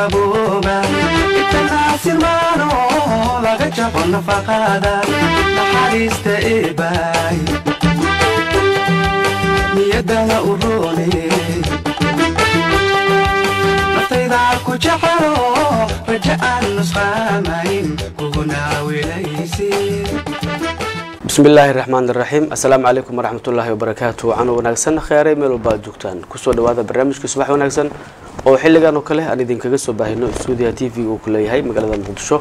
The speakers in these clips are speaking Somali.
qabooba xasilmaanoo laga jabo nafaqaada naxariista eebaay niyadana u raxmaan iraxiim assalaamu calaykum waraxmatullaahi wabarakaatu canuu wanaagsan kheyaaray meel walba ad joogtaan kusoo dhawaada barnaamijka subax wanaagsan oo xilligan oo kale aan idinkaga soo baahino stuudiyaha t v uu ku leeyahay magaalada muqdisho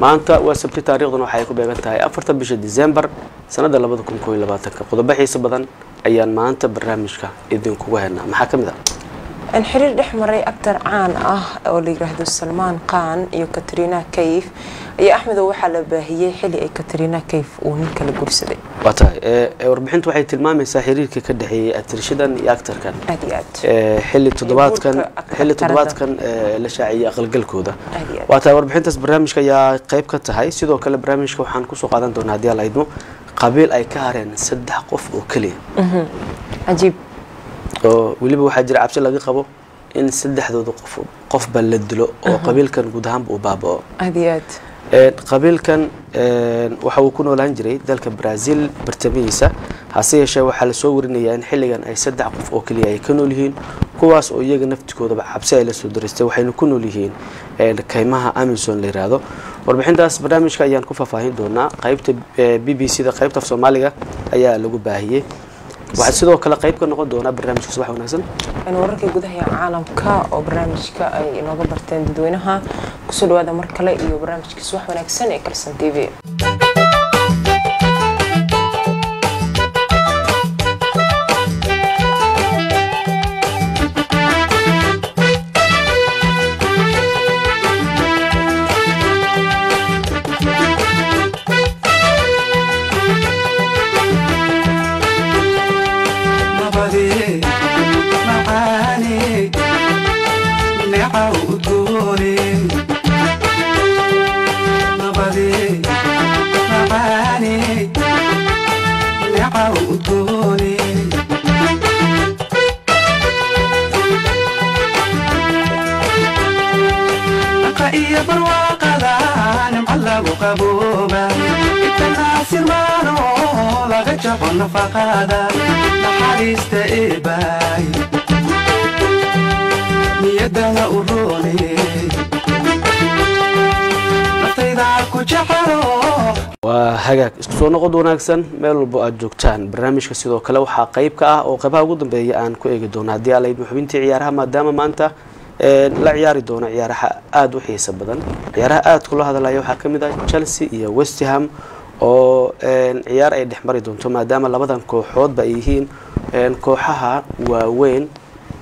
maanta waa sabti taarikhdan waxa ay ku beegan tahay afarta bisha disembar sanadda labada kun kooiyo labaatanka qodobo xiiso badan ayaan maanta barnaamijka idinkugu henaa maxaa ka mid ah xiriir dhex maray actar caan ah oo la yiraahdo salmaan khan iyo katrina kayf iyo axmedo waxaa la baahiyey xilli ay katrina kayf uu ninka la guursaday waa tahay eh, eh, warbixintu waxay tilmaamaysaa xiriirka ka dhexeeyey actarshadan iyo actarkan aad iyo aad eh, xilli toddobaadkan xilli toddobaadkan la shaaciyey aqalgalkooda waa tahay warbixintaas barnaamijka ayaa qeyb ka tahay sidoo kale barnaamijka waxaan kusoo qaadan doonaa haddii ala qabiil ay ka hareen saddex qof oo keliya mhm. cajiib oo weliba waxaa jira cabsi laga qabo in saddexdooda qof qofba la dilo oo qabiilkan guud ahaanba uu baaba qabiilkan waxa uu ku noolaan jiray dalka brazil bartamihiisa hase yeeshee waxaa soo warinayaa in xilligan ay saddex qof oo keliya ay ka nool yihiin kuwaas oo iyaga naftikoodaba cabsi ay la soo daristay waxayna ku nool yihiin kaymaha amison la yiraahdo warbixintaas barnaamijka ayaan ku faahfaahin doonaa qaybta b b c da qaybta af soomaaliga ayaa lagu baahiyey waxaad sidoo kale qayb ka noqon doonaa barnaamijka subax wanaagsan wararka gudaha iyo caalamka oo barnaamijka ay inooga barteen dadweynaha kusoo dhawaada mar kale iyo barnaamijka subax wanaagsan ee kalsan t v noqod wanaagsan meel walba aad joogtaan barnaamijka sidoo kale waxaa qeyb ka ah oo qeybaha ugu dambeeya aan ku eegi doono haddii alayd xubintii ciyaaraha maadaama maanta eh, la ciyaari doono ciyaaraha aada u xiisa badan ciyaaraha aada kula hadalaya waxaa kamid ah chelsea iyo westham oo eh, ciyaar ay dhexmari doonto maadaama labadan kooxoodba ay yihiin eh, kooxaha waaweyn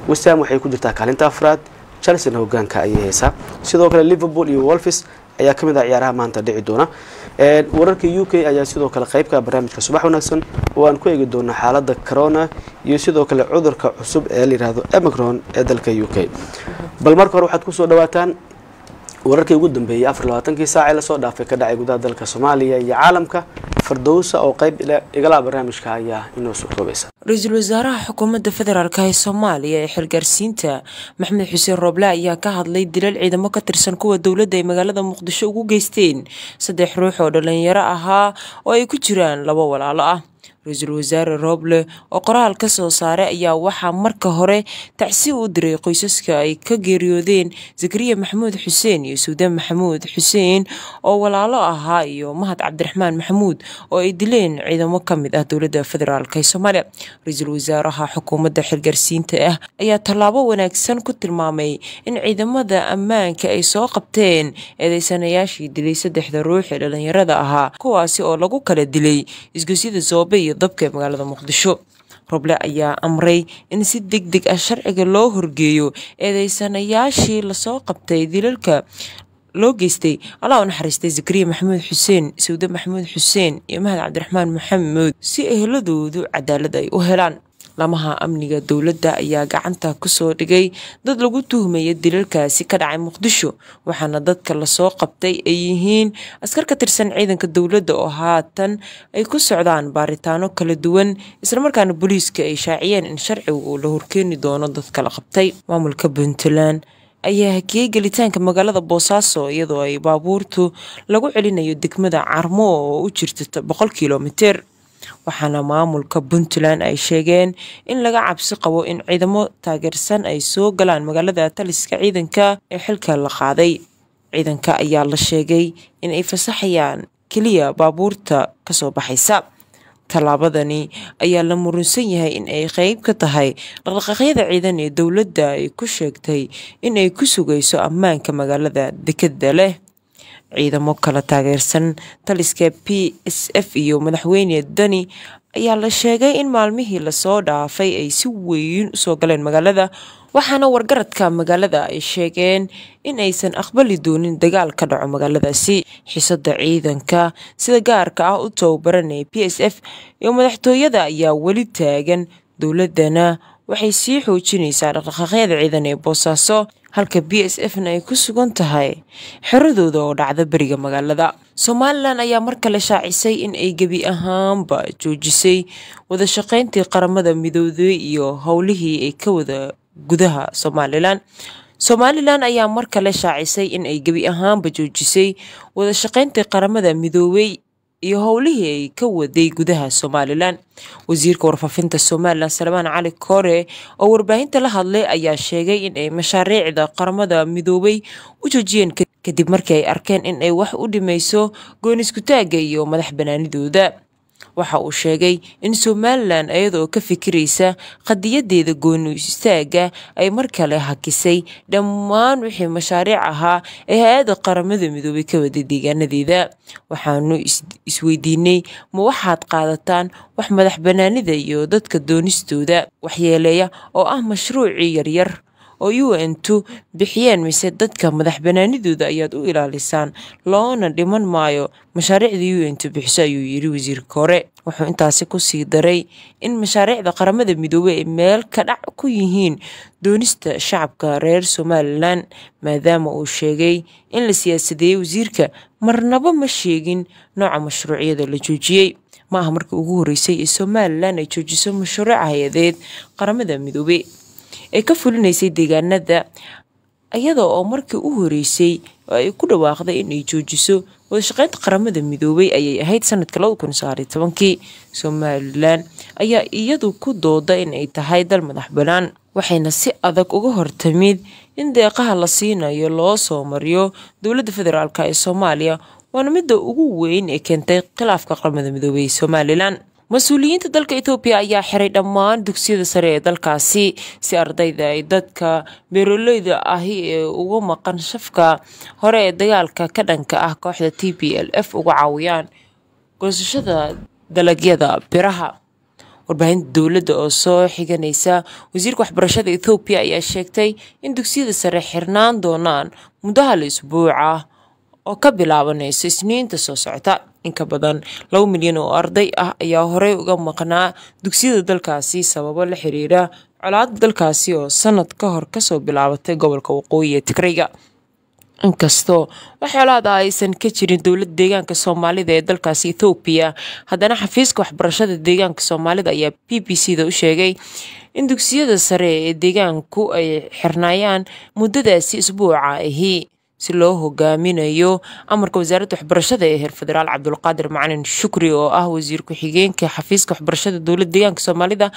westham waxay ku jirtaa kaalinta afraad chelseana hogaanka ayay haysaa sidoo kale liverpool iyo wolfis ayaa ka mid ah ciyaaraha maanta dhici doona wararka u k ayaa sidoo kale qeybka ah barnaamijka subax wanaagsan oo aan ku eegi doono xaaladda corona iyo sidoo kale cudurka cusub ee la yihahdo emicron ee dalka u k bal marka hore waxaad kusoo dhawaataan wararkii ugu dambeeyay afar labaatankii saac ee lasoo dhaafay ka dhacay gudaha dalka soomaaliya iyo caalamka fardowsa oo qayb igala barnaamijka ayaa inoo soo koobaysa ra-iisul wasaaraha xukuumadda federaalk ee soomaaliya ee xilgaarsiinta maxamed xuseen rooble ayaa ka hadlay dilal ciidamo ka tirsan kuwa dowladda ay magaalada muqdisho ugu geysteen saddex ruux oo dhalinyaro ahaa oo ay ku jiraan labo walaalo ah ra-iisul wasaare rooble oo qoraal ka soo saaray ayaa waxaa marka hore tacsi u diray qoysaska ay ka geeriyoodeen zakariya maxamuud xuseen iyo suudaan maxamuud xuseen oo walaalo ahaa iyo mahad cabdiraxmaan maxamuud oo ay dileen ciidamo ka mid ah dowladda federaalk ee soomaaliya ra-iisul wasaaraha xukuumadda xilgaarsiinta ah ayaa tallaabo wanaagsan ku tilmaamay in ciidamada ammaanka ay soo qabteen eedeysanayaashii dilay saddexda ruux ee dhallinyarada ahaa kuwaasi oo lagu kala dilay isgosyada soobe iyo dabka ee magaalada muqdisho roble ayaa amray in si deg deg ah sharciga loo horgeeyo eedeysanayaashii lasoo qabtay dilalka loo geystay allah u naxariistay zakariya maxamuud xuseen sawde maxamuud xuseen iyo mahad cabdiraxmaan maxamuud si eheladoodu cadaalad ay u helaan lamaha amniga dowladda ayaa gacanta kusoo dhigay dad lagu tuhmaya dilalkaasi ka dhacay muqdisho waxaana dadka lasoo qabtay ay yihiin askar ka tirsan ciidanka dowladda oo haatan ay ku socdaan baaritaano kala duwan islamarkaana booliiska ay shaaciyeen in sharcigu uu la horkeeni doono dadka la qabtay maamulka puntland ayaa hakiyey gelitaanka magaalada boosaaso iyadoo ay baabuurtu lagu celinayo degmada carmo oo u jirta boqol kilomiter waxaana maamulka puntland ay sheegeen in laga cabsi qabo in ciidamo taageersan ay soo galaan magaalada taliska ciidanka ee xilka la qaaday ciidanka ayaa la sheegay inay fasaxayaan keliya baabuurta kasoo baxaysa tallaabadani ayaa la murunsan yahay in ay qeyb ka tahay dhaqdhaqaaqyada ciidan ee dowladda ay ku sheegtay inay ku sugayso ammaanka magaalada dekedda leh ciidamo kala taageersan taliska p s f iyo madaxweyne deni ayaa la sheegay in maalmihii lasoo dhaafay ay si weyn usoo galeen magaalada waxaana wargaradka magaalada ay sheegeen in aysan aqbali doonin dagaal ka dhaco magaaladaasi xiisada ciidanka sida gaarka ah u tababaranaya p s f iyo madaxtooyada ayaa weli taagan dowladdana waxay sii xoojinaysaa dhaqdhaqaaqyada ciidan ee boosaaso halka b s f na ay ku sugan tahay xeradooda oo dhacda beriga magaalada somalilan ayaa mar kale shaacisay in ay gebi ahaanba joojisay wada shaqayntii qaramada midoobay iyo howlihii ay ka wada gudaha somalilan somalilan ayaa mar kale shaacisay in ay gebi ahaanba joojisay wada shaqayntii qaramada midoobey iyo howlihii ay ka waday gudaha somalilan wasiirka warfaafinta somalilan salmaan cali koore oo warbaahinta la hadlay ayaa sheegay in ay mashaariicda qaramada midoobay u joojiyeen kadib markii ay arkeen in ay wax u dhimayso gooniskutaaga iyo madax banaanidooda waxa uu sheegay in somalilan iyadaoo ka fikiraysa qadiyadeeda goonius istaaga ay mar kale hakisay dhammaan wixii mashaariic ahaa ee hay-adda qaramada midoobay ka waday deegaanadeeda waxaanu isweydiinay ma waxaad qaadataan wax madax bannaanida iyo dadka doonistooda waxyeeleeya oo ah mashruucii yaryar oo un-tu bixiyeen mise dadka madaxbanaanidooda ayaad u ilaalisaan loona dhiman maayo mashaariicda n t bixiso ayuu yiri wasiirka hore wuxuu intaasi kusii daray in mashaariicda qaramada midoobe ay meel ka dhac ku yihiin doonista shacabka reer somalilan maadaama uu sheegay in la siyaasadeeyey wasiirka marnaba ma sheegin nooca mashruucyada la joojiyey ma aha markii ugu horreysay ee somalilan ay joojiso mashruuca hay-adeed qaramada midoobe ee ka fulinaysay deegaanada iyada oo markii u horeysay oo ay ku dhawaaqday inay joojiso wadashaqeynta qaramada midoobay ayay ahayd sanadka kii somalilan ayaa iyadu ku dooda inay tahay dal madax banaan waxayna si adag uga hortamid in deeqaha la siinayo loo soo mariyo dowladda federaalk ee soomaaliya waana midda ugu weyn ee keentay khilaafka qaramada midoobay ee somalilan mas-uuliyiinta dalka etoobiya ayaa xiray dhammaan dugsiyada sare ee dalkaasi si ardayda ay dadka beeroleyda ahi ee uga maqan shafka hore ee dagaalka ka dhanka ah kooxda t b l f uga caawiyaan goosashada dalagyada biraha warbaahinta dowladda oo soo xiganaysa wasiirka waxbarashada ethoobiya ayaa sheegtay in dugsiyada sare xirnaan doonaan muddaha la isbuuc ah oo ka bilaabanayso isniinta soo socota inka badan labo milyan oo arday ah ayaa horey uga maqnaa dugsiyada dalkaasi sababo la xiriira colaada dalkaasi oo sanad ka hor kasoo bilaabatay gobolka waqooyi ee tigrayga inkastoo wax colaada aysan ka jirin dowlada deegaanka soomaalida ee dalkaasi ethoobiya haddana xafiiska waxbarashada deegaanka soomaalida ayaa b b c da u sheegay in dugsiyada sare ee deegaanku ay xirnaayaan muddadaasi isbuuca ahi si loo hogaaminayo amarka wasaaradda waxbarashada ee heer federaal cabdulqaadir macalin shukri oo ah wasiir ku-xigeenka xafiiska waxbarashada dowlad deegaanka soomaalida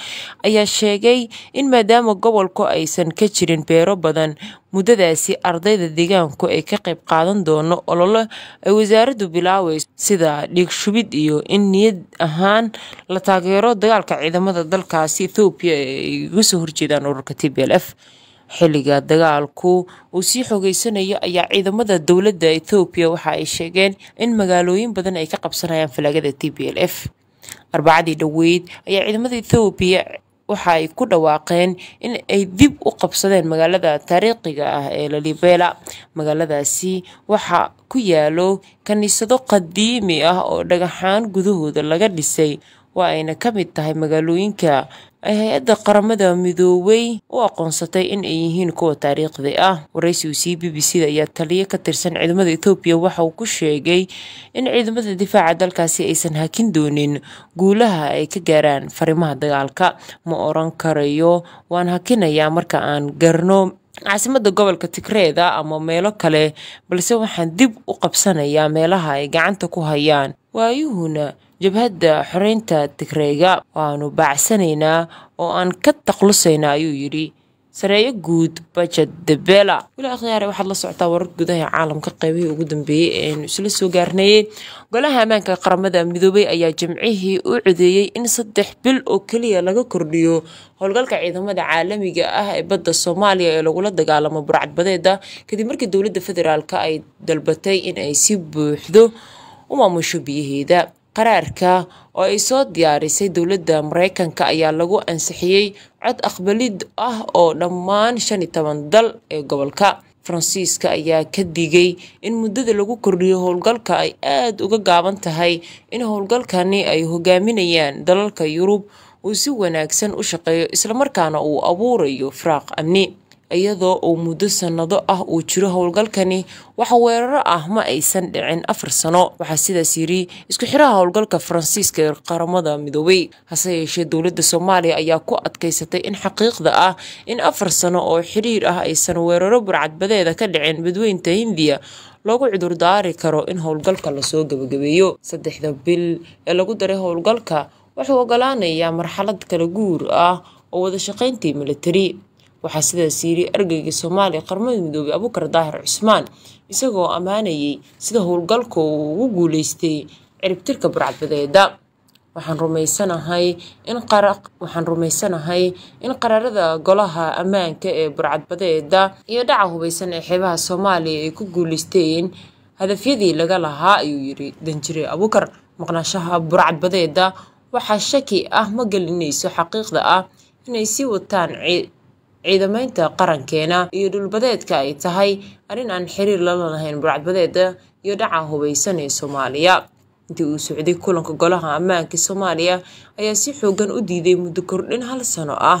ayaa sheegay in maadaama gobolku aysan ka jirin beero badan muddadaasi ardayda deegaanku ay ka qayb qaadan doono olole ay wasaaraddu bilaabayso sida dhiigshubid iyo in niyad ahaan la taageero dagaalka ciidamada dalkaasi ethoobiya ay uga soo horjeedaan ururka t b l f xilliga dagaalku uu sii xoogeysanayo ayaa ciidamada dowladda ethoobiya waxa ay sheegeen in magaalooyin badan ay ka qabsanayaan falaagada t b l f arbacadii dhoweyd ayaa ciidamada ethoobiya waxa ay ku dhawaaqeen in ay dib u qabsadeen magaalada taariikhiga ah ee lalibela magaaladaasi waxa ku yaalo kaniisado qadiimi ah oo dhagaxaan gudahooda laga dhisay waa ayna ka mid tahay magaalooyinka ay hay-adda qaramada midoobay u aqoonsatay in ay yihiin kuwa taariikhdi ah waraysi uu siiyey b b c da ayaa taliyo ka tirsan ciidamada ethoobiya waxa uu ku sheegay in ciidamada difaaca dalkaasi aysan hakin doonin guulaha ay ka gaaraan fariimaha dagaalka ma oran karayo waan hakinayaa marka aan garno caasimada gobolka tigreeda ama meelo kale balse waxaan dib u qabsanayaa meelaha ay gacanta ku hayaan waayuhuna jabhadda xoreynta tigreega waanu baacsanaynaa oo aan ka taklusaynaa ayuu yidhi sareeyo guud bajad debela wila akhyaare waxaad la socotaa warar gudaha caalamka qeybihii ugu dambeeyey ee aynu isla soo gaarnayey golaha ammaanka qaramada midoobay ayaa jimcihii u codeeyey in saddex bil oo keliya laga kordhiyo howlgalka ciidamada caalamiga ah ee badda soomaaliya ee lagula dagaalamo burcadbadeeda kadib markii dowladda federaalk ay dalbatay in ay si buuxdo u maamusho biyaheeda Qaraarka oo ay soo diyaarisay dowladda Mareykanka ayaa lagu ansixiyey cod aqbalid ah oo dhammaan shan toban dal ee gobolka. Faransiiska ayaa ka digay in muddada lagu kordhiyo howlgalka ay aad uga gaaban tahay in howlgalkani ay hogaaminayaan dalalka Yurub uu si wanaagsan u shaqeeyo islamarkaana uu abuurayo firaaq amni iyadoo uu muddo sannado ah uu jiro howlgalkani waxa weeraro ah ma aysan dhicin afar sano waxaa sidaas yidhi isku xiraha howlgalka faransiiska ee qaramada midoobey hase yeeshee dowladda soomaaliya ayaa ku adkaysatay in xaqiiqda ah in afar sano oo xidhiir ah aysan weeraro burcadbadeeda ka dhicin badweynta hindiya loogu cudurdaari karo in howlgalka lasoo gebagabeeyo saddexda bil ee lagu daray howlgalka wuxuu ogolaanayaa marxalad kala guur ah oo wada shaqayntii militari waxaa sidaas yidhi argeyga soomaaliya qarmada midoobay abuukar daahir cusmaan isagoo ammaanayay sida howlgalka uu ugu guuleystay ciribtirka burcadbadeeda waxaan rumaysanahay in qaraarada golaha ammaanka ee burcadbadeeda iyo dhaca hubaysan ee xeebaha soomaaliya ay ku guuleysteen hadafyadii laga lahaa ayuu yidhi danjire abuukar maqnaashaha burcadbadeeda waxaa shaki ah ma gelinayso xaqiiqda ah inay sii wataan ciidamaynta qarankeena iyo dhulbadeedka ay tahay arrin aan xiriir lala lahayn burcadbadeeda iyo dhaca hubaysan ee soomaaliya intii uu socday kulanka golaha ammaanka soomaaliya ayaa si xoogan u diiday muddo kordhin hal sano ah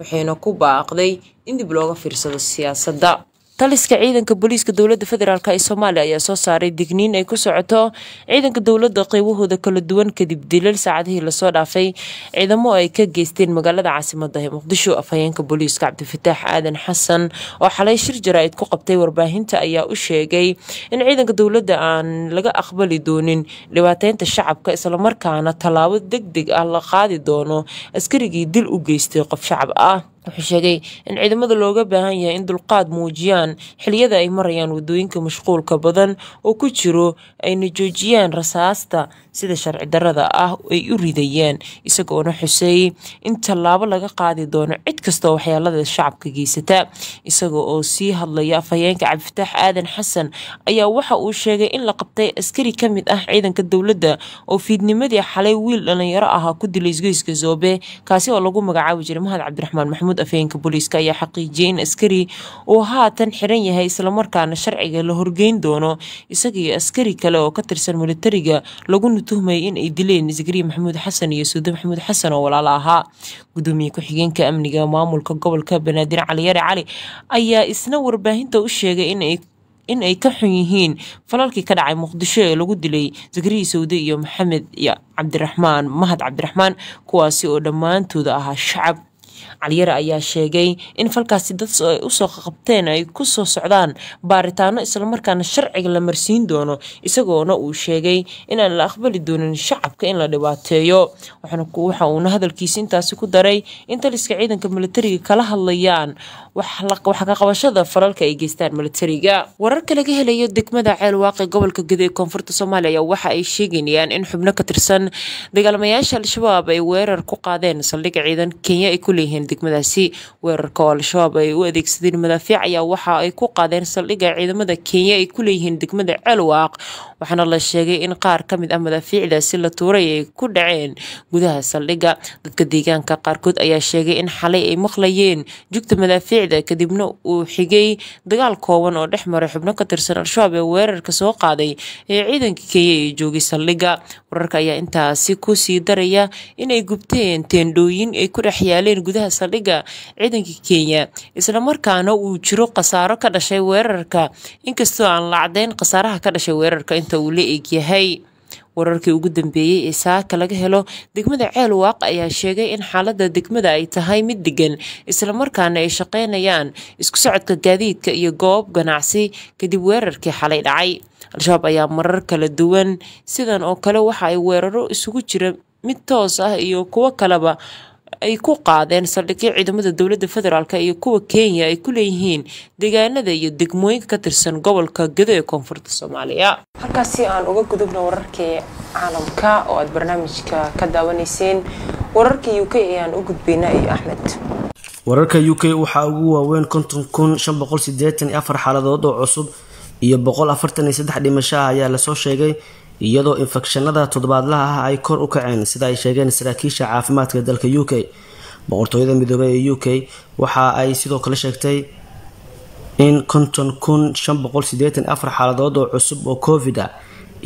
waxayna ku baaqday in dib looga fiirsado siyaasadda taliska ciidanka booliiska dowladda federaalk ee soomaaliya ayaa soo saaray digniin ay ku socoto ciidanka dowladda qeybahooda kala duwan kadib dilal saacadihii lasoo dhaafay ciidamo ay ka geysteen magaalada caasimada ee muqdisho afhayeenka booliiska cabdifataax aadan xasan oo xalay shir jaraa'id ku qabtay warbaahinta ayaa u sheegay in ciidanka dowladda aan laga aqbali doonin dhibaateynta shacabka islamarkaana tallaabo deg deg ah la qaadi doono askarigii dil u geystay qof shacab ah wuxuu sheegay in ciidamada looga baahan yahay in dulqaad muujiyaan xiliyada ay marayaan waddooyinka mashquulka badan oo ku jiro ayna joojiyaan rasaasta sida sharci darada ah ay u ridayeen isagoona xuseeyey in tallaabo laga qaadi doono cid kastoo waxyaalada shacabka geysata isaga oo sii hadlaya afhayeenka cabdifitaax aadan xasan ayaa waxa uu sheegay in la qabtay askari ka mid ah ciidanka dowladda oo fiidnimadii xalay wiil dhallinyaro ahaa ku dilay isgoyska zoobe kaasi oo lagu magacaabi jiray mahad cabdiraxmaan maxamuud afhayeenka booliiska ayaa xaqiijiyay in askari uu haatan xiran yahay islamarkaana sharciga la horgeyn doono isagiiyo askari kale oo ka tirsan militariga lagu tuhmayay in ay dileen zakariya maxamuud xasan iyo suudo maxamuud xasan oo walaala ahaa gudoomiye ku-xigeenka amniga maamulka gobolka banaadir caliyare cali ayaa isna warbaahinta u sheegay inay in ay ka xun yihiin falalkii ka dhacay muqdisho ee lagu dilay zakariya sawde iyo maxamed cabdiraxmaan mahad cabdiraxmaan kuwaasi oo dhammaantooda ahaa shacab caliyare ayaa sheegay in falkaasi dad usoo qabteen ay ku soo socdaan baaritaano islamarkaana sharciga la marsiin doono isagoona uu sheegay inaan la aqbali doonin shacabka in la dhibaateeyo waxa uuna hadalkiisa intaasi ku daray in taliska ciidanka milatariga kala hadlayaan wax ka qabashada falalka ay geystaan milatariga wararka laga helayo degmada ceelwaaqi gobolka guud ee koonfurta soomaaliya ayaa waxa ay sheegayaan in xubno ka tirsan dagaalamayaasha al-shabaab ay weerar ku qaadeen saldhig ciidan kenya ay ku leeyihiin degmadaasi weerarka oo al-shabaab ay u adeegsadeen madaafiic ayaa waxa ay ku qaadeen saldhiga ciidamada kenya ay ku leeyihiin degmada ceelwaaq waxaana la sheegay in qaar ka mid ah madaafiicdaasi la tuuray ay ku dhaceen gudaha saldhiga dadka deegaanka qaarkood ayaa sheegay in xalay ay maqlayeen jugta madaafiic shallayda kadibna uu xigay dagaal kooban oo dhex maray xubno ka tirsan al-shabaab ee weerarka soo qaaday ee ciidanka kenya ee joogay saldhiga wararka ayaa intaasi ku sii daraya inay gubteen teendhooyin ay ku dhex yaaleen gudaha saldhigga ciidanka kenya islamarkaana uu jiro khasaaro ka dhashay weerarka inkastoo aan la caddeyn khasaaraha ka dhashay weerarka inta uu la yahay wararkii ugu dambeeyey ee saaka laga helo degmada ceelwaaq ayaa sheegay in xaaladda degmada ay tahay mid degan islamarkaana ay shaqaynayaan isku socodka gaadiidka iyo goob ganacsi kadib weerarkii xalay dhacay al-shabaab ayaa marar kala duwan sidan oo kale waxa ay weeraro isugu jira mid toos ah iyo kuwo kaleba ay ku qaadeen saldhigyo ciidamada dowladda federaalk iyo kuwa kenya ay ku leeyihiin degaanada iyo degmooyinka ka tirsan gobolka gedo ee koonfurta soomaaliya halkaasi aan uga gudubno wararkii caalamka oo aad barnaamijka ka daawanayseen wararkii u k ee u gudbayna iyo axmed wararka u k waxaa ugu waaweyn konton kun shan boqol sideetan iyo afar xaaladood oo cusub iyo boqol afartan iyo saddex dhimasho ah ayaa lasoo sheegay iyadoo infekshanada toddobaadlaha ah ay kor u kaceen sida ay sheegeen saraakiisha caafimaadka dalka u k boqortooyada midoobay ee u k waxa ay sidoo kale sheegtay in konton kun shan shanboqolsideetanafar xaaladood oo cusub oo covid ah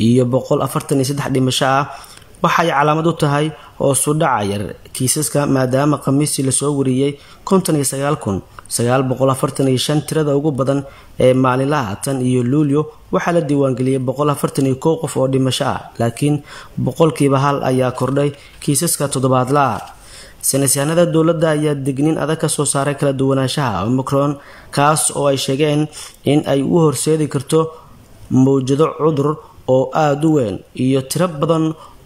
iyo boqol afartan iyo saddex dhimasho ah waxay calaamad u tahay oo sudhaca yar kiisaska maadaama khamiisii lasoo wariyey konton iyo sagaal kun sagaal boqol afartan iyo shan tirada ugu badan ee maalinlaha tan iyo luulyo waxaa la diiwaangeliyey boqol afartan iyo kow qof oo dhimasho ah laakiin boqolkiiba hal ayaa kordhay kiisaska toddobaadla ah saynisyahanada dowladda ayaa degnin adag kasoo saaray kala duwanaanshaha omicron kaas oo ay sheegeen in ay u horseedi karto mawjado cudur oo aada u weyn iyo tiro badan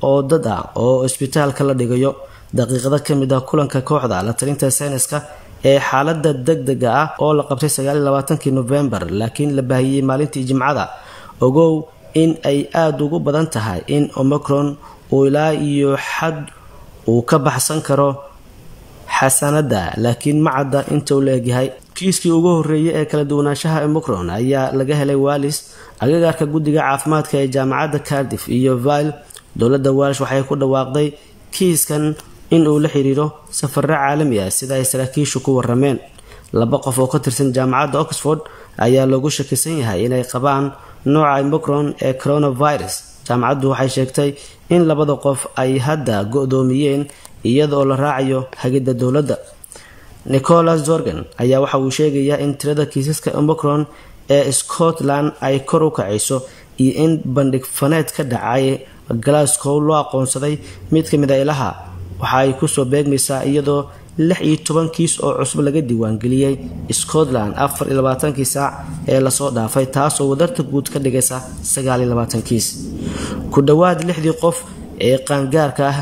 oo dad ah oo isbitaalka la dhigayo daqiiqado kamid ah kulanka kooxda la talinta sayniska ee xaalada degdega ah oo la qabtay sagaaliyolaabaatankii nofembar laakiin la baahiyey maalintii jimcada ogow in ay aada ugu badan tahay in omicron uu ilaa iyo xad uu ka baxsan karo xasanada laakiin ma cadda intau uu laegyahay kiiskii ugu horeeyay ee kala duwanaanshaha omicron ayaa laga helay wallis agagaarka guddiga caafimaadka ee jaamacadda cardiff iyo vile dowlada walish waxay ku dhawaaqday kiiskan in uu la xiriiro safarro caalami ah sida ay saraakiishu ku warameen laba qof oo ka tirsan jaamacadda oxford ayaa loogu shakisan yahay inay qabaan nooca imicron ee coronavirus jaamacaddu waxay sheegtay in labada qof ay hadda go-doomiyeen iyadoo la raacayo hagidda dowladda nicholas jorgen ayaa waxa uu sheegayaa in tirada kiisaska omicron ee scotland ay kor u kacayso iyo in bandhig faneed ka dhacay glasgow loo aqoonsaday mid ka mid a ah ilaha waxa ay kusoo beegmaysaa iyadoo lix iyo toban kiis oo cusub laga diiwaangeliyey scotland afar iyo labaatankii saac ee lasoo dhaafay taasoo wadarta guud ka dhigaysa sagaal iyo labaatankiis ku dhowaad lixdii qof ee qaangaarka ah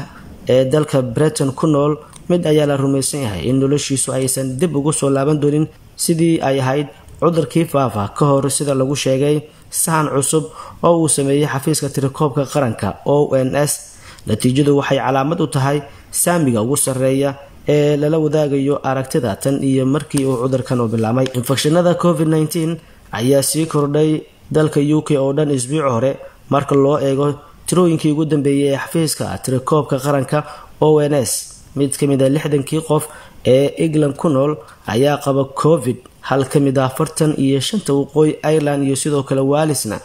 ee dalka britain ku nool mid ayaa la rumaysan yahay in noloshiisu aysan dib ugu soo laaban doonin sidii ay ahayd cudurkii faafa ka hor sida lagu sheegay sahan cusub oo uu sameeyey xafiiska tirikoobka qaranka o n s natiijadu waxay calaamad u tahay saamiga ugu sarreeya ee lala wadaagayo aragtida tan iyo markii uu cudurkan u bilaamay infekshanada covid nteen ayaa sii kordhay dalka u k oo dhan isbuuc hore marka loo eego tirooyinkii ugu dambeeyay ee xafiiska tirakoobka qaranka o n s mid kamid a ah lixdankii qof ee england ku nool ayaa qaba covid hal kamid ah afartan iyo shanta waqooyi ireland iyo sidoo kale waalisna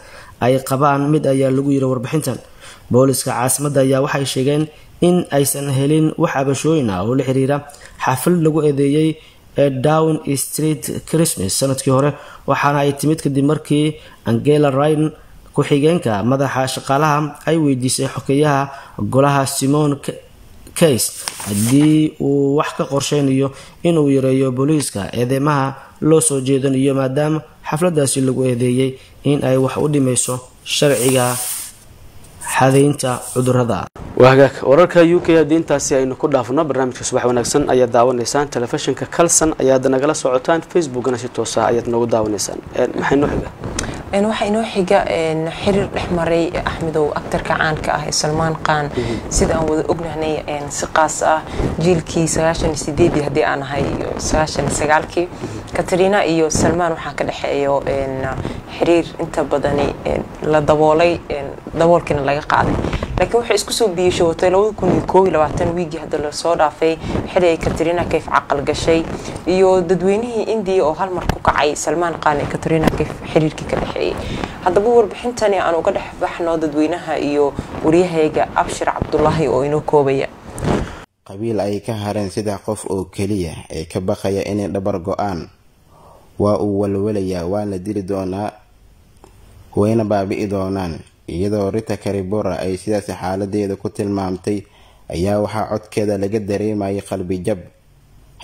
ay qabaan mid ayaa lagu yiri warbixintan booliska caasimadda ayaa waxay sheegeen in aysan helin wax cabashooyin ah oo la xiriira xaflad lagu eedeeyey ee eh, down street christmas sanadkii hore waxaana ay timid kadib markii angela ryan ku-xigeenka madaxa shaqaalaha ay weydiisay xokeeyaha golaha simon kays haddii uu wax ka qorsheynayo inuu yareeyo booliiska eedeymaha loo soo jeedanayo maadaama xafladaasi lagu eedeeyey in ay wax u dhimayso sharciga xadaynta cudurada waagaag wararka u k haddii intaasi aynu ku dhaafno barnaamijka subax wanaagsan ayaad daawanaysaan telefishinka kalsan ayaad nagala socotaan facebookna si toosa ayaad nagu daawanaysaan waxaa inoo xiga xiriir dhexmaray axmedow aktarka caanka ah ee salmaan qaan mhm. sida aan wada ognahnay si qaas ah jiilkii hadii aan ahay kii katarina iyo salmaan waxaa ka dhexeeyo xiriir inta badani la daboolay daboolkiina laga qaaday laakiin waxay isku soo biiishootay wiigii hadda lasoo dhaafay xili ay katarina kayf caqal iyo dadweynihii indiya oo hal mar ku kacay salmaan qaan ee katarina kayf xiriirkii ka dhexeeyay haddaba warbixintani aan uga dhex baxno dadweynaha iyo waryahayga abshir cabdulaahi oo inoo koobaya qabiil ay ka hareen sida qof oo keliya ee ka baqaya inay dhabar go-aan waa uu walwalayaa waana dili doonaa wayna baabi'i doonaan iyadoo rita karibura ay sidaasi xaaladeeda ku tilmaamtay ayaa waxaa codkeeda laga dareemayay qalbi jab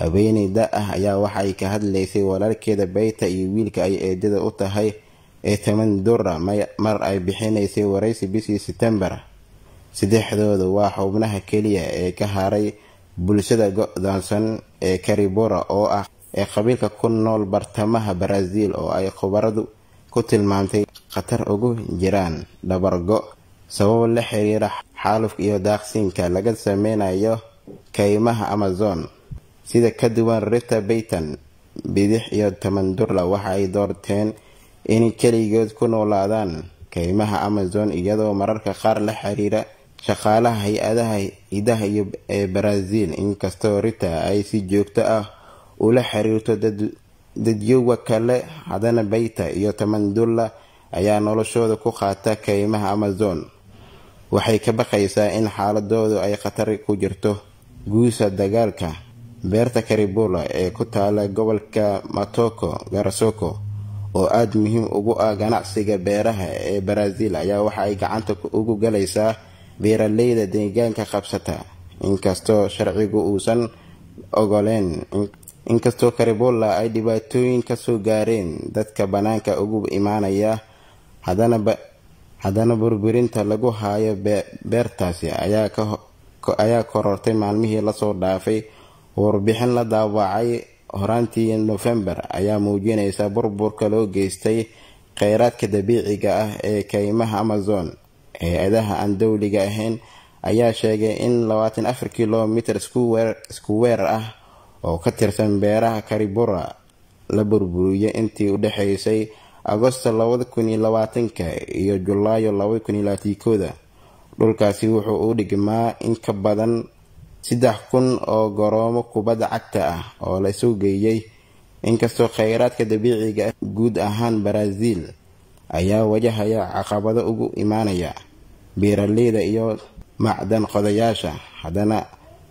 haweeney da ah ayaa waxa ka hadlaysay walaalkeeda beyta iyo wiilka ay eedada u tahay ee taman dura mar ay bixinaysay waraysi bishii setembar saddexdooda waa xubnaha keliya ee ka haray bulshada go-doonsan ee karibora oo ah ee qabiilka ku nool bartamaha baraaziil oo ay khubaradu ku tilmaamtay khatar ugu jiraan dhabargo sababo la xiriira xaalufka iyo daaqsiinka laga sameynayo kaymaha amazon sida ka duwan rita bayton bidix iyo tamandurla waxa ay doorteen inay keligood ku noolaadaan kaymaha amazon iyadoo mararka qaar la xiriira shaqaalaha hay-adaha idaha iyo ee baraaziil inkastoo rita ay si joogto ah ula la xiriirto dadyowa kale haddana beyta iyo tamandulla ayaa noloshooda ku qaata keymaha amazon waxay ka baqaysaa in xaaladoodu ay khatar ku jirto guusa dagaalka beerta karibula ee ku taala gobolka matoko garasoko oo aada muhiim ugu ah ganacsiga beeraha ee baraaziil ayaa waxa ay gacanta ugu galaysaa beeraleyda deegaanka qabsata inkastoo sharcigu uusan ogoleyn inkastoo karibola ay dhibaatooyin kasoo gaareen dadka bannaanka ugu imaanaya haddana burburinta lagu haayo beertaasi ayaa korortay maalmihii lasoo dhaafay warbixin la daawacay horaantii nofembar ayaa muujinaysa burburka loo geystay kheyraadka dabiiciga ah ee kaymaha amazon hay-adaha aan dowliga ahayn ayaa sheegay in kilomiter isku weerar ah oo ka tirsan beeraha karibura la burburiyey intii u dhexeysay agosto labada kun iyo labaatanka iyo julaayo labada kun iyo labaatankooda dhulkaasi wuxuu u dhigmaa in ka badan saddex kun oo garoomo kubadda cagta ah oo la isugu geeyey inkastoo kheyraadka dabiiciga ah guud ahaan baraaziil ayaa wajahaya caqabado ugu imaanaya beeraleyda iyo macdan qodayaasha haddana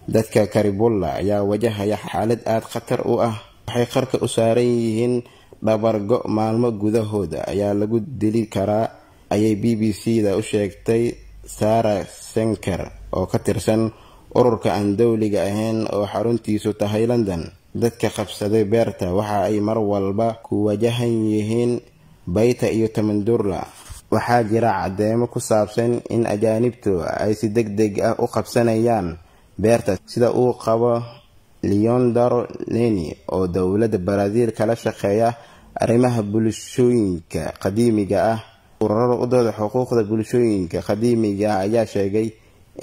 dadka karibulla ayaa wajahaya xaalad aada khatar u ah waxay qarka u saaran yihiin dhabargo maalmo gudahooda ayaa lagu dili karaa ayay b b c da u sheegtay sara senker oo ka tirsan ururka aan dowliga ahayn oo xaruntiisu tahay london dadka qabsaday beerta waxa ay mar walba ku wajahan yihiin bayta iyo tamandurla waxaa jira cadeymo ku saabsan in ajaanibtu ay si deg deg ah u qabsanayaan beerta sida uu qabo leondaro leni oo dowladda baraaziil kala shaqeeya arrimaha bulshooyinka qadiimiga ah ururada u dooda xuquuqda bulshooyinka qadiimiga ah ayaa sheegay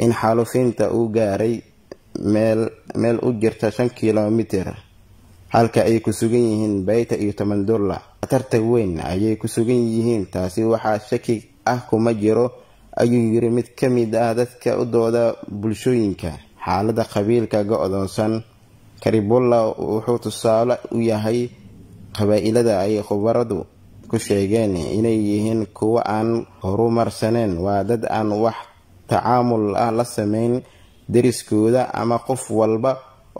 in xaalufinta uu gaaray meel u jirta shan kilomiter halka ay ku sugan yihiin beyta iyo tomandulla khatarta weyn ayay ku sugan yihiin taasi waxaa shaki ah kuma jiro ayuu yiri mid ka mid ah dadka u dooda bulshooyinka xaaladda qabiilka go-doonsan karibulla wuxuu tusaale u yahay qabaa-ilada ay khubaradu ku sheegeen inay yihiin kuwo aan horumarsaneen waa dad aan wax tacaamul ah la sameyn deriskooda ama qof walba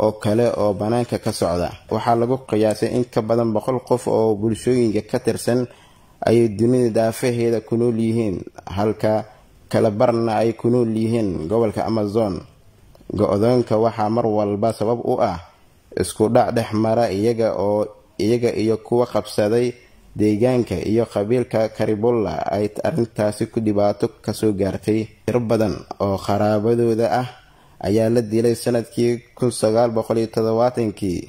oo kale oo bannaanka ka socda waxaa lagu qiyaasay in ka badan boqol qof oo bulshooyinka ka tirsan ay dunida daafaheeda ku nool yihiin halka barna ay ku nool yihiin gobolka amazon go-doonka waxaa mar walba sabab u ah isku dhac dhex mara iyaga oo iyaga iyo kuwa qabsaday deegaanka iyo qabiilka karibulla ay arrintaasi ku dhibaato kasoo gaartay tiro badan oo qaraabadooda ah ayaa la dilay sanadkii kunsagaalboqoliyotoddobaatankii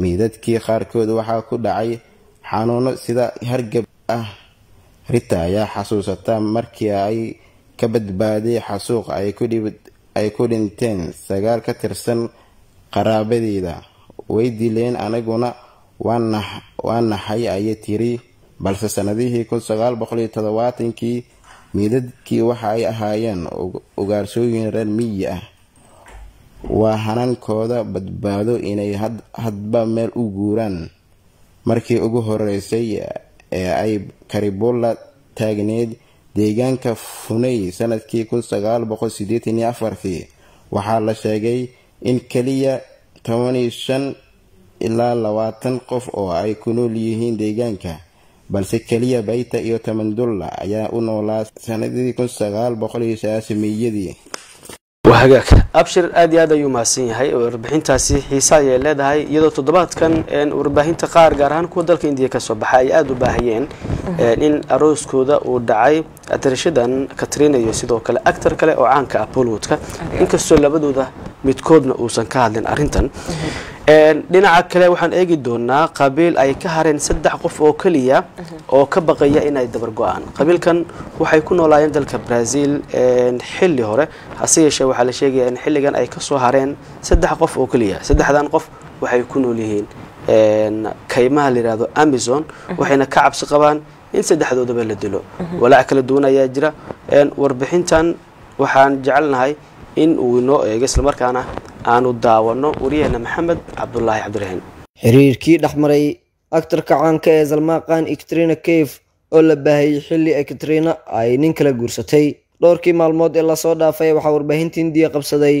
miidadkii qaarkood waxaa ku dhacay xanuuno sida hargab ah rita ayaa xasuusata markii ay ka badbaaday xasuuq ay ku dhib ay ku dhinteen sagaal ka tirsan qaraabadeeda way dileen aniguna waa naxay ayay tiri balse sanadihii kunsaqaaboqoiyotodobaatankii miidadkii waxa ay ahaayeen ugaarsooyin reer miyi ah waa hanaankooda badbaado inay hadba meel u guuraan markii ugu horeysay ee ay karibuul la taagneyd deegaanka funey sanadkii kun sagaal boqol waxaa la sheegay in keliya tobaniyo shan ilaa labaatan qof oo ay ku nool yihiin deegaanka balse keliya bayta iyo tamandulla ayaa u noolaa sanadii kun sagaal boqol hagaag abshir aad iyo aad ayuu mahadsan yahay warbixintaasi xiisa ayay leedahay iyadoo toddobaadkan warbaahinta qaar gaar ahaan kuwa dalka indiya kasoo baxa ay aada u baahayeen in arooskooda uu dhacay adarishadan katrina iyo sidoo kale actar kale oo caanka ah bollywoodka inkastoo labadooda midkoodna uusan ka hadlin arrintan dhinaca kale waxaan eegi doonaa qabiil ay ka hareen saddex qof oo keliya oo ka baqaya inay dabar go-aan qabiilkan waxay ku noolaayeen dalka brazil xilli hore hase yeeshee waxaa la sheegayaa in xilligan ay kasoo hareen saddex qof oo keliya saddexdan qof waxay ku nool yihiin kaymaha layihahdo amazon waxayna ka cabsi qabaan in saddexdoodaba la dilo mhm. walaac kala duwan ayaa jira warbixintan waxaan jecelnahay in uu inoo eego islamarkaana aanu daawano wariyaheena maxamed cabdulaahi cabdiraxiin xiriirkii dhexmaray aktarka caanka ee zalmaaqan etrina cave oo la baahayay xilli ekatrina ay nin kala guursatay dhowrkii maalmood ee lasoo dhaafay waxaa warbaahinta hindiya qabsaday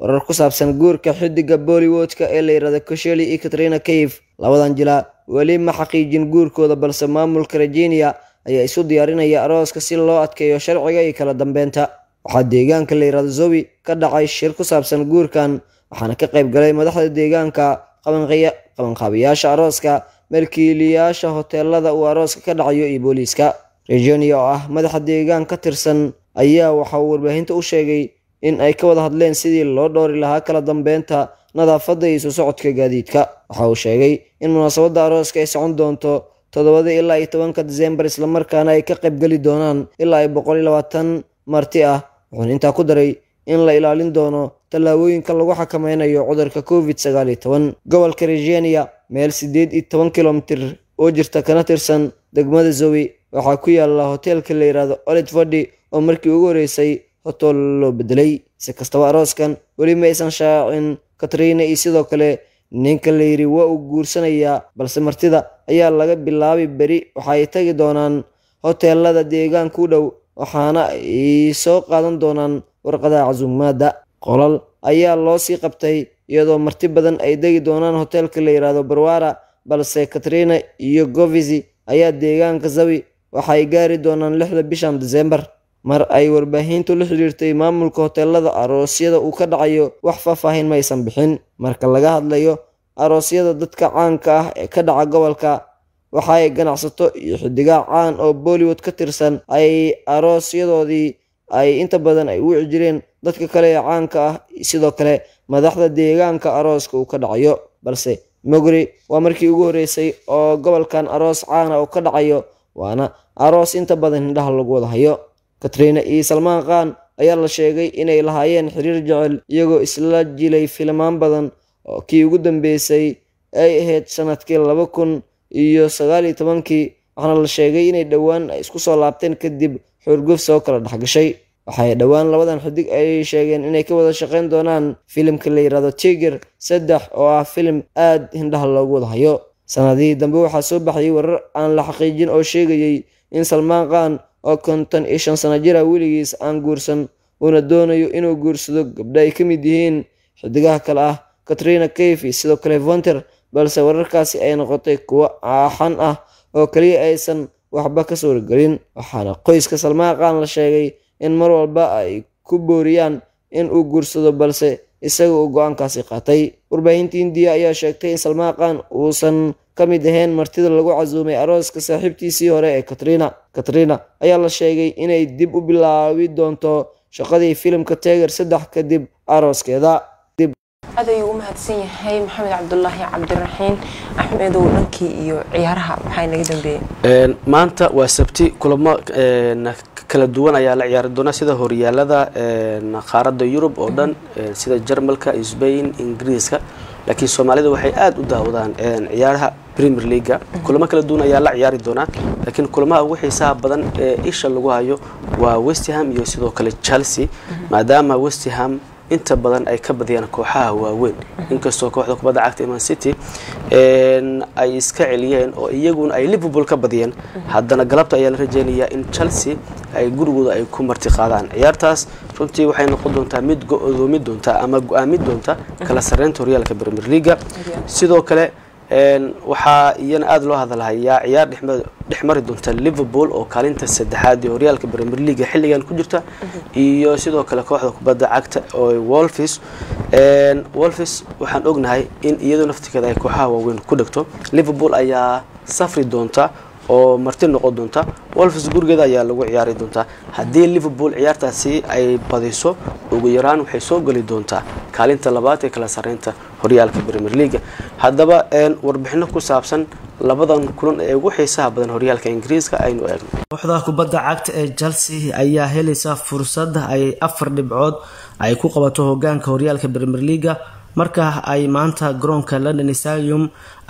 warar ku saabsan guurka xidiga bollywoodka ee la yirahda kosheli eketrina cave labadan jila weli ma xaqiijin guurkooda balse maamulka regenia ayaa isu diyaarinaya arooska si loo adkeeyo sharciga iyo kala dambeynta waxaa deegaanka la yirahdo zowi ka dhacay shir ku saabsan guurkan waxaana ka qayb galay madaxda deegaanka qabanqaabayaasha arooska malkiiliyaasha hoteelada uu arooska ka dhacayo iyo booliiska rejonia oo ah madaxa deegaan ka tirsan ayaa waxa uu warbaahinta u sheegay in ay ka wada hadleen sidii loo dhowri lahaa kala dambeynta nadaafadda iyo isu socodka gaadiidka waxa uu sheegay in munaasabadda arooska ay socon doonto toddobada ilaa iyo tobanka diseembar islamarkaana ay ka qaybgeli doonaan ilaa iyo boqol iyo labaatan marti ah wuxuuna intaa ku daray in la ilaalin doono tallaabooyinka lagu xakameynayo cudurka covid sagaal iyo toban gobolka regenia meel siddeed iyo toban kilomitir oo jirta kana tirsan degmada zowi waxaa ku yaala hoteelka la yidhaahdo oled fadhi oo markii ugu horeysay hotool loo beddelay si kastaba arooskan weli ma aysan shaacin katriina iyo sidoo kale ninka la yidhi waa uu guursanayaa balse martida ayaa laga bilaabi beri waxa ay tagi doonaan hoteelada deegaanka u dhow waxaana ay soo qaadan doonaan warqadaha casuumaadda qolal ayaa loo sii qabtay iyadoo marti badan ay degi doonaan hoteelka la yidhaahdo barwara balse katrina iyo govisi ayaa deegaanka zawi waxa gaari doonaan lixda bishan disembar mar ay warbaahintu la xidhiirtay maamulka hoteelada aroosyada uu ka dhacayo wax faahfaahin maysan bixin marka laga hadlayo aroosyada dadka caanka ah ee ka dhaca gobolka waxaay ganacsato iyo xidigaa caan oo bollywood ka tirsan ay aroosyadoodii ay inta badan ay u wici jireen dadka kale ee caanka ah sidoo kale madaxda deegaanka arooska uu ka dhacayo balse mugri waa markii ugu horreysay oo gobolkan aroos caana uu ka dhacayo waana aroos inta badan hindhaha lagu wada hayo katriina iyo salmaan khan ayaa la sheegay inay lahaayeen xiriir jecel iyagoo isla jilay filmaan badan oo kii ugu dambeysay ay ahayd sanadkii laba kun iyo sagaal iyo tobankii waxaana la sheegay inay dhowaan ay isku soo laabteen kadib xoorgoof soo kala dhexgashay waxay dhowaan labadan xidig ay sheegeen inay ka wada shaqayn doonaan filimka la yidhaahdo tiger saddex oo ah filim aad hindhaha loogu wada hayo sanadihii dambe waxaa soo baxayay warar aan la xaqiijin oo sheegayay in salmaan qaan oo konton iyo shan sano jira ah weligiis aan guursan uuna doonayo inuu guursado gabdho ay ka mid yihiin xidigaha kale ah katrina kafy sidoo kale vonter balse wararkaasi ay noqotay kuwo aaxan ah oo keliya aysan waxba ka suuragelin waxaana qoyska salmaaqan la sheegay in mar walba ay ku booriyaan in uu guursado balse isaga uu go-aankaasi qaatay warbaahinta indiya ayaa sheegtay in salmaaqan uusan ka mid ahayn martida lagu casuumay arooska saaxiibtiisii hore ee katrina katriina ayaa la sheegay inay dib u bilaabi doonto shaqadii filimka teegar saddex kadib arooskeeda aad ayuu mahadsan yahay maxamed cabdulaahi cabdiraxiin axmedow dhankii iyo ciyaaraha maxaa naga dambeeyey maanta waa sabti kulamo kala duwan ayaa la ciyaari doonaa sida horyaalada qaaradda yurub oo dhan sida jarmalka sbain ingiriiska laakiin soomaalida waxay aada u daawadaan ciyaaraha premier leaga kulamo kala duwan ayaa la ciyaari doonaa laakiin kulamaha ugu xiisaha badan ee isha lagu hayo waa westham iyo sidoo kale chelsea mhm. maadaama westham inta badan ay ka badiyaan kooxaha waaweyn inkastoo kooxda kubadda cagta man city ay iska celiyeen oo iyaguna ay liverpool ka badiyeen haddana galabta ayaa la rajeynayaa in chelsea ay gurigooda ay ku marti qaadaan ciyaartaas runtii waxay noqon doontaa mid go doomi doonta ama go-aamin doonta kala sarreynta horyaalka premier leaga sidoo kale waxaa iyana aada loo hadalhayaa ciyaar dhexmari doonta liverpool oo kaalinta saddexaad ee horyaalka premier leaga xilligan ku jirta mhm. iyo sidoo kale kooxda kubadda cagta oo wolfis wolfis waxaan ognahay in iyadoo naftigeeda ay kooxaha waaweyn ku dhegto liverpool ayaa safri doonta oo marti noqon doonta wolfis gurigeeda ayaa lagu ciyaari doontaa haddii liverpool ciyaartaasi ay badiso ugu yaraan waxay soo geli doontaa kaalinta labaad ee kala sarreynta horyaalka premier leaga haddaba warbixino ku saabsan labadan kulan ee ugu xiisaha badan horyaalka ingiriiska aynu eegno kooxda kubadda cagta ee chelsea ayaa helaysa fursad ay afar dhibcood ay ku qabato hogaanka horyaalka premier leaga marka ay maanta garoonka london stadium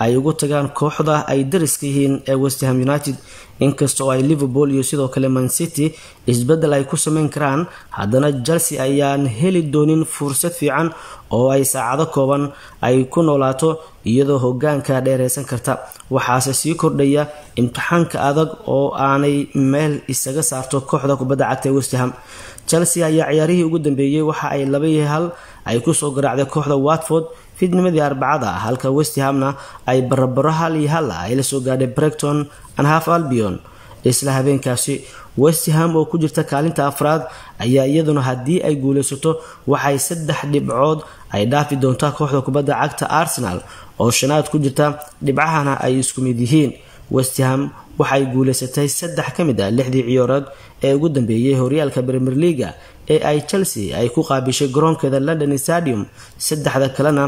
ay ugu tagaan kooxda ay dariska yihiin ee westerham united inkastoo ay liverpool iyo sidoo kale mancity isbedel ay ku sameyn karaan haddana chelsea ayaan heli doonin fursad fiican oo ay saacado kooban ay ku noolaato iyadoo hogaanka dheereysan karta waxaase sii kordhaya imtixaanka adag oo aanay meel isaga saarto kooxda kubadda cagta ee westerham chelsea ayaa ciyaarihii ugu dambeeyey waxa ay laba ay kusoo garaacday kooxda watford fiidnimadii arbacada halka westhamna ay barabaro hal iyo hal ah ay lasoo gaadhay bregton and half albion isla habeenkaasi westham oo ku jirta kaalinta afraad ayaa iyaduna haddii ay guulaysato waxay saddex dhibcood ay dhaafi doontaa kooxda kubadda cagta arsenal oo shanaad ku jirta dhibcahana ay isku mid yihiin westham waxay guulaysatay saddex ka mid a ah lixdii ciyooreed ee ugu dambeeyey horyaalka premier liaga ee ay chelsea ay ku qaabishay garoonkeeda london stadium saddexda kalena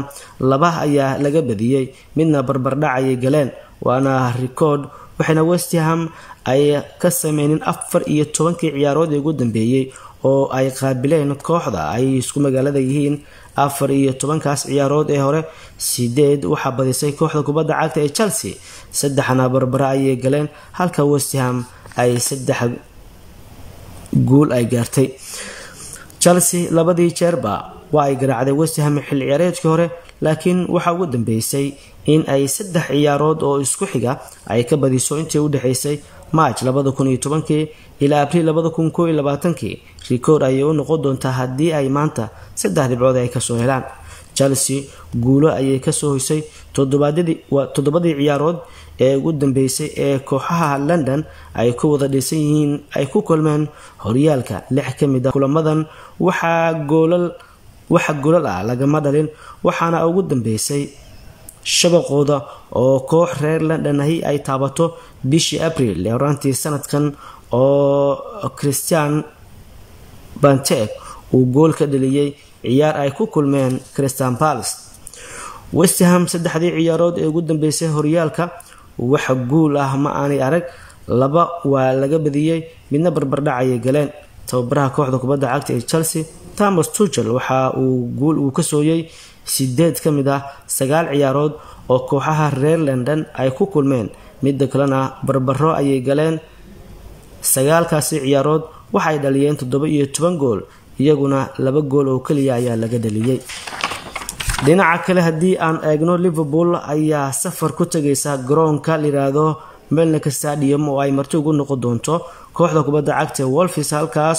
laba ayaa laga badiyey midna barbardhac ayay galeen waana rikood waxayna westham ay ka sameynin afar iyo tobankii ciyaarood ee ugu dambeeyey oo ay qaabileen kooxda ay isku magaalada yihiin afar iyo tobankaas ciyaarood ee hore sideed waxaa badisay kooxda kubadda cagta ee chelsea saddexna barbara ayay galeen halka westham ay saddex guul ay gaartay chelsea labadii jeerba waa ay garaacday westham xilli ciyaareedkii hore laakiin waxaa ugu dambeysay in ay saddex ciyaarood oo isku xiga ay ka badiso intii u dhexaysay maaj ilaa abriil rikoor ayay u noqon doontaa haddii ay maanta saddex dhibcood ay kasoo helaan chelsea guulo ayay ka soo hoysay toddobadii ciyaarood ee ugu dambeysay ee kooxaha london ay ku wada dhisan yihiin ay ku kulmeen horyaalka lix ka mid a ah kulamadan waxaa goolal waxa goolal ah lagama dhalin waxaana ugu dambeysay shabaqooda oo koox reer london ahi ay taabato bishii abril ee horaantii sanadkan oo christian bantek uu goolka ka dhaliyay ciyaar ay ku kulmeen christian balas westham saddexdii ciyaarood ee ugu dambeysay horyaalka wax guul ah ma aanay arag laba waa laga badiyey midna barbardhac ayay galeen tababaraha kooxda kubadda cagta ee chelsea thomas tuchel waxa uu guul uu ka sooyay sideed ka mid ah sagaal ciyaarood oo kooxaha reer london ay ku kulmeen midda kalena barbaro ayay galeen sagaalkaasi ciyaarood waxay dhaliyeen toddoba iyo toban gool iyaguna laba gool oo keliya ayaa laga dhaliyey dhinaca kale haddii aan eegno liverpool ayaa safar ku tegaysa garoonka layidhaahdo melnaka stadium oo ay marti ugu noqon doonto kooxda kubadda cagta wolfis halkaas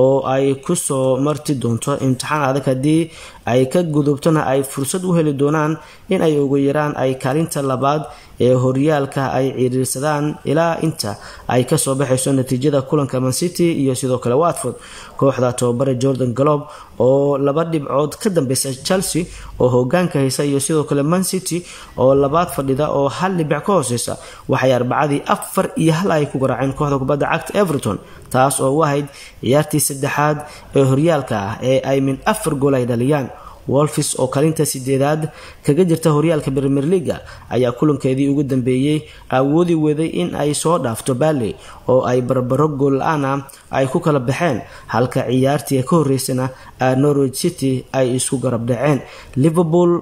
oo ay kusoo marti doonto imtixaan adag haddii ay ka gudubtona ay fursad u heli doonaan in ay ugu yaraan ay kaalinta labaad ee horyaalka ay ciriirsadaan ilaa inta ay kasoo baxayso natiijada kulanka mancity iyo sidoo kale watford kooxda tobabare jordan galob oo laba dhibcood ka dambeysa chelsea oo hogaanka haysa iyo sidoo kale mancity oo labaad fadhida oo hal dhibic ka hooseysa waxay arbacadii afar iyo hal ay ku garaaceen kooxda kubadda cagta everton taas oo u ahayd ciyaartii saddexaad ee horyaalka ah ee ay min afar gool ay dhaliyaan wolfis oo kalinta sideedaad kaga jirta horyaalka premier liga ayaa kulankeedii ugu dambeeyey awoodi waday in ay soo dhaafto baali oo ay barbaro goolla-aana ay ku kala baxeen halka ciyaartii ka horreysana horeysana norwich city ay isku garab dhaceen liverpool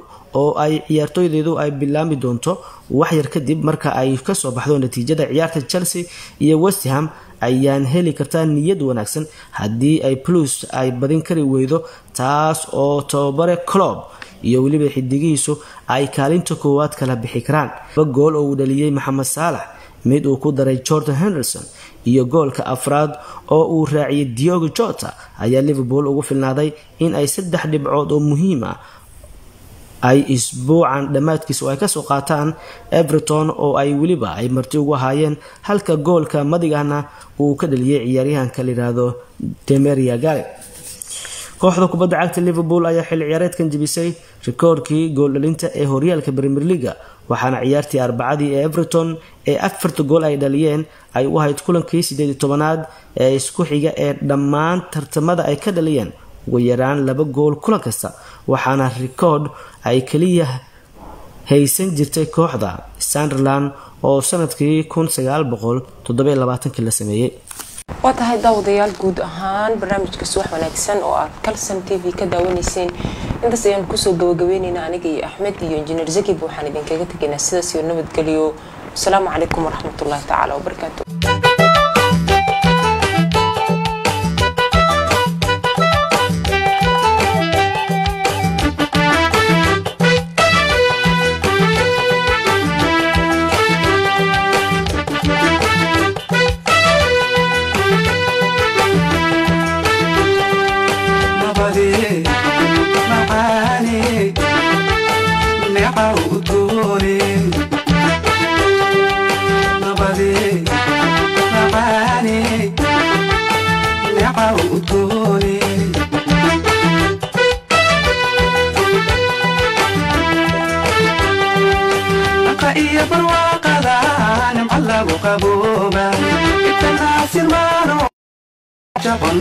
oo ay ciyaartooydeedu ay bilaami doonto wax yar kadib marka ay kasoo baxdo natiijada ciyaarta chelsea iyo westham ayaan heli kartaa niyad wanaagsan haddii ay plus ay badin kari weydo taas oo tababare clob iyo weliba xidigihiisu ay kaalinta koowaad kala bixi karaan gool oo uu dhaliyey maxamed saalax mid uu ku daray jordan henderson iyo goolka afraad oo uu raaciyay diogo jota ayaa liverpool ugu filnaaday in ay saddex dhibcood oo muhiim ah ay isbuucan dhammaadkiisa oo ay kasoo qaataan everton oo ay weliba ay marti ugu ahaayeen halka goolka madigahna uu ka dhaliyay ciyaaryahanka layihaahdo demeria gale kooxda kubadda cagta liverpool ayaa xilli ciyaareedkan jebisay rikoorkii dhalinta ee horyaalka premier leaga waxaana ciyaartii arbacadii ee everton ee afarta gool ay dhaliyeen ay u ahayd kulankii sideed iyo tobanaad ee isku xiga ee dhammaan tartamada ay ka dhaliyeen ugu yaraan laba gool kulan kasta waxaana rikoodh ay kaliya haysan jirtay kooxda sanderland oo sanadkii la sameeyey waa tahay daawadayaal guud ahaan barnaamijka subax wanaagsan oo aad kalson t v ka daawanayseen intaas ayaanu kusoo gabagabeyneynaa aniga iyo axmed iyo injineer zakib waxaan idinkaga tegaynaa sidaas iyo nabadgeliyo asalaamu calaykum waraxmatullaahi tacaala wabarakaatu boba, boba. Internacional, Japón.